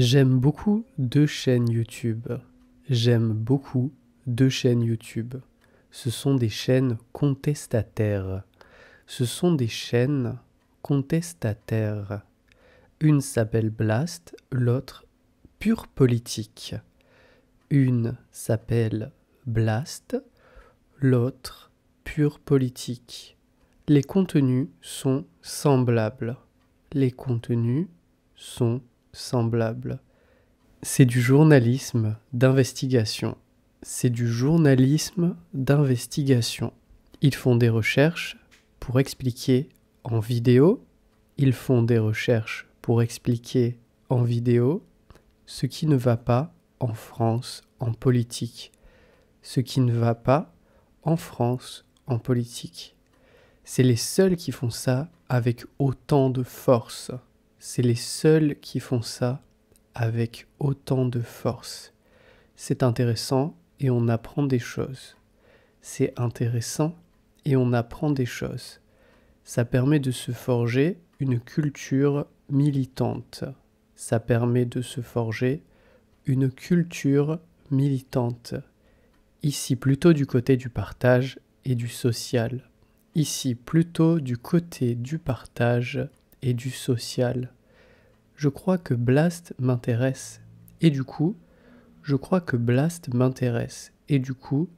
J'aime beaucoup deux chaînes YouTube. J'aime beaucoup deux chaînes YouTube. Ce sont des chaînes contestataires. Ce sont des chaînes contestataires. Une s'appelle Blast, l'autre Pure Politique. Une s'appelle Blast, l'autre Pure Politique. Les contenus sont semblables. Les contenus sont semblable. C'est du journalisme d'investigation. C'est du journalisme d'investigation. Ils font des recherches pour expliquer en vidéo. Ils font des recherches pour expliquer en vidéo ce qui ne va pas en France en politique. Ce qui ne va pas en France en politique. C'est les seuls qui font ça avec autant de force. C'est les seuls qui font ça avec autant de force. C'est intéressant et on apprend des choses. C'est intéressant et on apprend des choses. Ça permet de se forger une culture militante. Ça permet de se forger une culture militante. Ici plutôt du côté du partage et du social. Ici plutôt du côté du partage et du social. Je crois que Blast m'intéresse, et du coup, je crois que Blast m'intéresse, et du coup,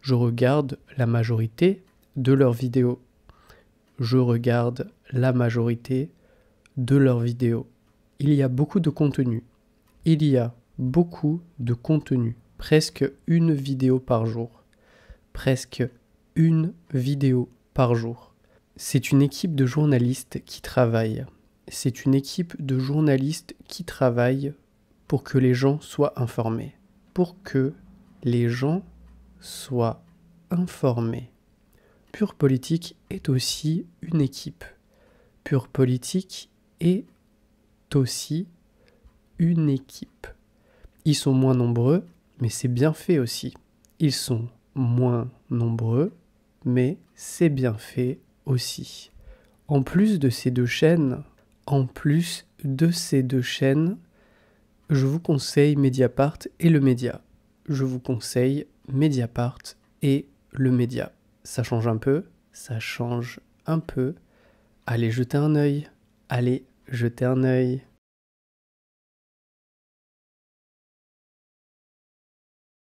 je regarde la majorité de leurs vidéos. Je regarde la majorité de leurs vidéos. Il y a beaucoup de contenu. Il y a beaucoup de contenu. Presque une vidéo par jour. Presque une vidéo par jour. C'est une équipe de journalistes qui travaille. C'est une équipe de journalistes qui travaille pour que les gens soient informés. Pour que les gens soient informés. Pure Politique est aussi une équipe. Pure Politique est aussi une équipe. Ils sont moins nombreux, mais c'est bien fait aussi. Ils sont moins nombreux, mais c'est bien fait aussi. En plus de ces deux chaînes, en plus de ces deux chaînes, je vous conseille Mediapart et le Média. Je vous conseille Mediapart et le Média. Ça change un peu, ça change un peu. Allez jeter un œil, allez jeter un œil.